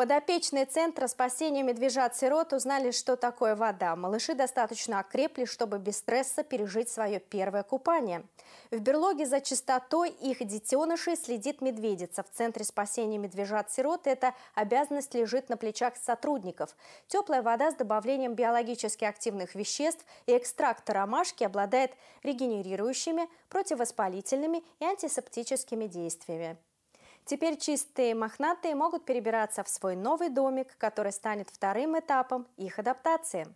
Подопечные Центра спасения медвежат-сирот узнали, что такое вода. Малыши достаточно окрепли, чтобы без стресса пережить свое первое купание. В берлоге за чистотой их детенышей следит медведица. В Центре спасения медвежат-сирот эта обязанность лежит на плечах сотрудников. Теплая вода с добавлением биологически активных веществ и экстракта ромашки обладает регенерирующими, противовоспалительными и антисептическими действиями. Теперь чистые мохнатые могут перебираться в свой новый домик, который станет вторым этапом их адаптации.